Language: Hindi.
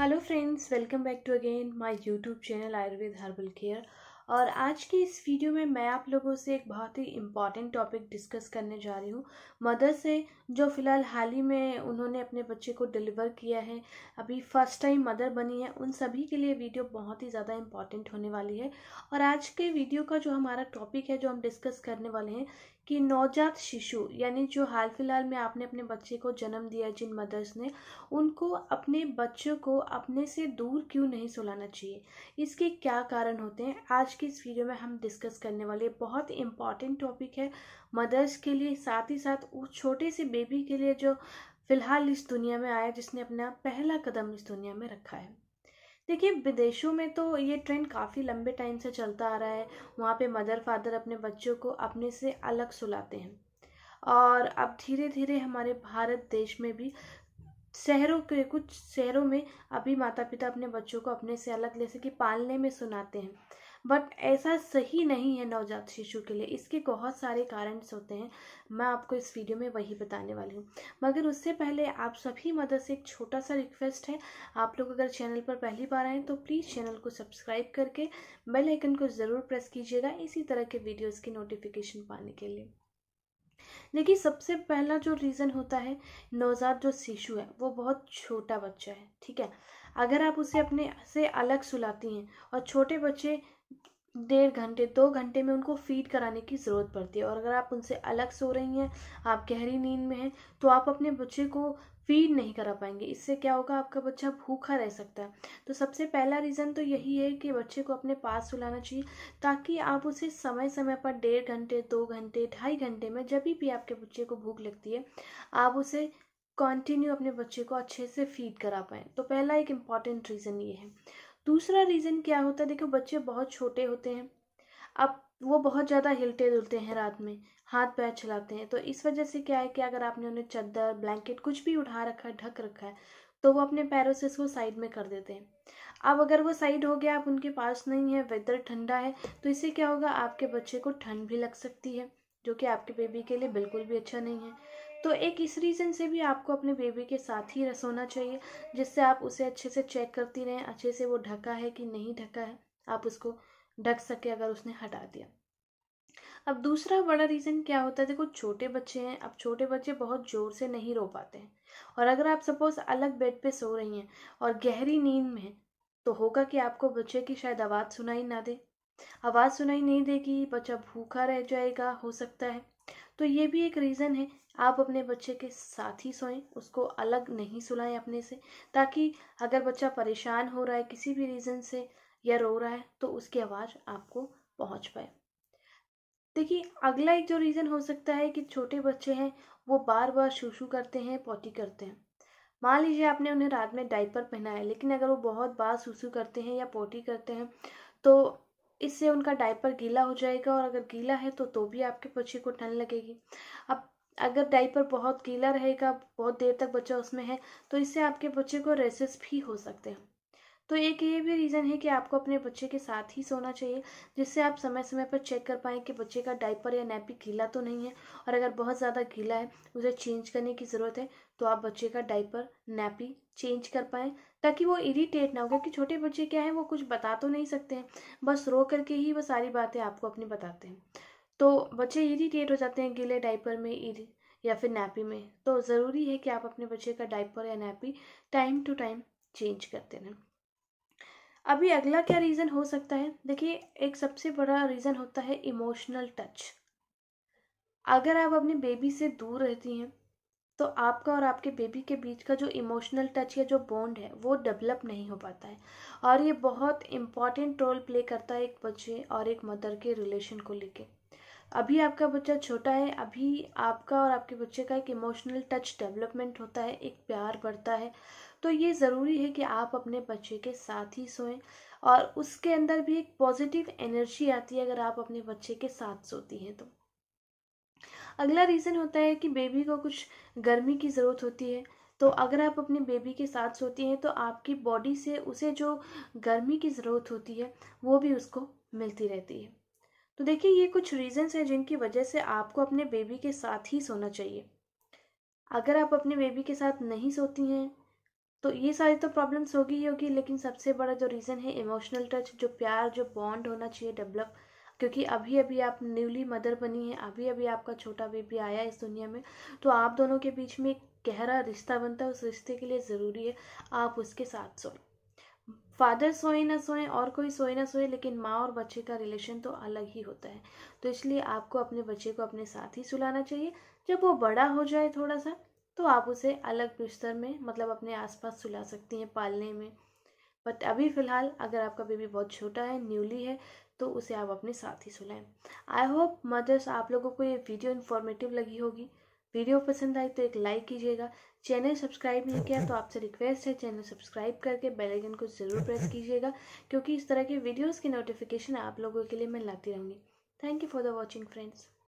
hello friends welcome back to again my youtube channel ayurved herbal care और आज के इस वीडियो में मैं आप लोगों से एक बहुत ही इम्पॉर्टेंट टॉपिक डिस्कस करने जा रही हूँ मदर से जो फ़िलहाल हाल ही में उन्होंने अपने बच्चे को डिलीवर किया है अभी फ़र्स्ट टाइम मदर बनी है उन सभी के लिए वीडियो बहुत ही ज़्यादा इम्पॉर्टेंट होने वाली है और आज के वीडियो का जो हमारा टॉपिक है जो हम डिस्कस करने वाले हैं कि नवजात शिशु यानी जो हाल फिलहाल में आपने अपने बच्चे को जन्म दिया जिन मदर्स ने उनको अपने बच्चों को अपने से दूर क्यों नहीं सुलाना चाहिए इसके क्या कारण होते हैं आज के इस वीडियो में हम डिस्कस करने वाले बहुत इम्पॉर्टेंट टॉपिक है मदर्स के लिए साथ ही साथ उस छोटे से बेबी के लिए जो फिलहाल इस दुनिया में आया जिसने अपना पहला कदम इस दुनिया में रखा है देखिए विदेशों में तो ये ट्रेंड काफ़ी लंबे टाइम से चलता आ रहा है वहाँ पे मदर फादर अपने बच्चों को अपने से अलग सुलाते हैं और अब धीरे धीरे हमारे भारत देश में भी शहरों के कुछ शहरों में अभी माता पिता अपने बच्चों को अपने से अलग जैसे कि पालने में सुनाते हैं बट ऐसा सही नहीं है नवजात शिशु के लिए इसके बहुत सारे कारण होते हैं मैं आपको इस वीडियो में वही बताने वाली हूँ मगर उससे पहले आप सभी मदद से एक छोटा सा रिक्वेस्ट है आप लोग अगर चैनल पर पहली बार आए तो प्लीज़ चैनल को सब्सक्राइब करके बेल आइकन को ज़रूर प्रेस कीजिएगा इसी तरह के वीडियोज़ की नोटिफिकेशन पाने के लिए देखिए सबसे पहला जो रीज़न होता है नवजात जो शिशु है वो बहुत छोटा बच्चा है ठीक है अगर आप उसे अपने से अलग सुलाती हैं और छोटे बच्चे डेढ़ घंटे दो घंटे में उनको फीड कराने की ज़रूरत पड़ती है और अगर आप उनसे अलग सो रही हैं आप गहरी नींद में हैं तो आप अपने बच्चे को फीड नहीं करा पाएंगे इससे क्या होगा आपका बच्चा भूखा रह सकता है तो सबसे पहला रीज़न तो यही है कि बच्चे को अपने पास सुलाना चाहिए ताकि आप उसे समय समय पर डेढ़ घंटे दो घंटे ढाई घंटे में जब भी आपके बच्चे को भूख लगती है आप उसे कंटिन्यू अपने बच्चे को अच्छे से फीड करा पाएँ तो पहला एक इम्पॉर्टेंट रीज़न ये है दूसरा रीज़न क्या होता है देखो बच्चे बहुत छोटे होते हैं अब वो बहुत ज़्यादा हिलते डुलते हैं रात में हाथ पैर चलाते हैं तो इस वजह से क्या है कि अगर आपने उन्हें चद्दर ब्लैंकेट कुछ भी उठा रखा है ढक रखा है तो वो अपने पैरों से इसको साइड में कर देते हैं अब अगर वो साइड हो गया आप उनके पास नहीं है वेदर ठंडा है तो इससे क्या होगा आपके बच्चे को ठंड भी लग सकती है जो कि आपके बेबी के लिए बिल्कुल भी अच्छा नहीं है तो एक इस रीज़न से भी आपको अपने बेबी के साथ ही रसोना चाहिए जिससे आप उसे अच्छे से चेक करती रहें अच्छे से वो ढका है कि नहीं ढका है आप उसको ढक सके अगर उसने हटा दिया अब दूसरा बड़ा रीज़न क्या होता है देखो छोटे बच्चे हैं अब छोटे बच्चे बहुत ज़ोर से नहीं रो पाते हैं और अगर आप सपोज़ अलग बेड पे सो रही हैं और गहरी नींद में तो होगा कि आपको बच्चे की शायद आवाज़ सुनाई ना दे आवाज़ सुनाई नहीं देगी बच्चा भूखा रह जाएगा हो सकता है तो ये भी एक रीज़न है आप अपने बच्चे के साथ ही सोएं उसको अलग नहीं सुलाएं अपने से ताकि अगर बच्चा परेशान हो रहा है किसी भी रीज़न से या रो रहा है तो उसकी आवाज़ आपको पहुंच पाए देखिए अगला एक जो रीज़न हो सकता है कि छोटे बच्चे हैं वो बार बार शूशू करते हैं पोटी करते हैं मान लीजिए आपने उन्हें रात में डाइपर पहनाया लेकिन अगर वो बहुत बार शूशू करते हैं या पोटी करते हैं तो इससे उनका डायपर गीला हो जाएगा और अगर गीला है तो तो भी आपके बच्चे को ठंड लगेगी अब अगर डाइपर बहुत गीला रहेगा बहुत देर तक बच्चा उसमें है तो इससे आपके बच्चे को रेसेस भी हो सकते हैं तो एक ये भी रीज़न है कि आपको अपने बच्चे के साथ ही सोना चाहिए जिससे आप समय समय पर चेक कर पाएँ कि बच्चे का डाइपर या नैपी गीला तो नहीं है और अगर बहुत ज़्यादा गीला है उसे चेंज करने की ज़रूरत है तो आप बच्चे का डाइपर नैपी चेंज कर पाएँ ताकि वो इरीटेट ना हो क्योंकि छोटे बच्चे क्या है वो कुछ बता तो नहीं सकते हैं बस रो करके ही वो सारी बातें आपको अपनी बताते हैं तो बच्चे इरीटेट हो जाते हैं गीले डाइपर में इरी या फिर नैपी में तो ज़रूरी है कि आप अपने बच्चे का डाइपर या nappy time to time change करते रहें अभी अगला क्या रीज़न हो सकता है देखिए एक सबसे बड़ा रीज़न होता है इमोशनल टच अगर आप अपने बेबी से दूर रहती हैं तो आपका और आपके बेबी के बीच का जो इमोशनल टच या जो बॉन्ड है वो डेवलप नहीं हो पाता है और ये बहुत इम्पॉर्टेंट रोल प्ले करता है एक बच्चे और एक मदर के रिलेशन को लेके अभी आपका बच्चा छोटा है अभी आपका और आपके बच्चे का एक इमोशनल टच डेवलपमेंट होता है एक प्यार बढ़ता है तो ये ज़रूरी है कि आप अपने बच्चे के साथ ही सोएं और उसके अंदर भी एक पॉजिटिव एनर्जी आती है अगर आप अपने बच्चे के साथ सोती हैं तो अगला रीज़न होता है कि बेबी को कुछ गर्मी की ज़रूरत होती है तो अगर आप अपने बेबी के साथ सोती हैं तो आपकी बॉडी से उसे जो गर्मी की ज़रूरत होती है वो भी उसको मिलती रहती है तो देखिए ये कुछ रीजंस हैं जिनकी वजह से आपको अपने बेबी के साथ ही सोना चाहिए अगर आप अपने बेबी के साथ नहीं सोती हैं तो ये सारी तो प्रॉब्लम्स होगी ही होगी लेकिन सबसे बड़ा जो रीज़न है इमोशनल टच जो प्यार जो बॉन्ड होना चाहिए डेवलप क्योंकि अभी अभी आप न्यूली मदर बनी हैं अभी अभी आपका छोटा बेबी आया है इस दुनिया में तो आप दोनों के बीच में एक गहरा रिश्ता बनता है उस रिश्ते के लिए ज़रूरी है आप उसके साथ सोएं फादर सोए ना सोए और कोई सोए ना सोए लेकिन माँ और बच्चे का रिलेशन तो अलग ही होता है तो इसलिए आपको अपने बच्चे को अपने साथ ही सुलाना चाहिए जब वो बड़ा हो जाए थोड़ा सा तो आप उसे अलग बिस्तर में मतलब अपने आसपास सुला सकती हैं पालने में बट अभी फ़िलहाल अगर आपका बेबी बहुत छोटा है न्यूली है तो उसे आप अपने साथ ही सुलाएं आई होप मदर्स आप लोगों को ये वीडियो इन्फॉर्मेटिव लगी होगी वीडियो पसंद आई तो एक लाइक कीजिएगा चैनल सब्सक्राइब नहीं किया तो आपसे रिक्वेस्ट है चैनल सब्सक्राइब करके बेल आइकन को ज़रूर प्रेस कीजिएगा क्योंकि इस तरह के वीडियोस की नोटिफिकेशन आप लोगों के लिए मैं लाती रहूँगी thank you for the watching friends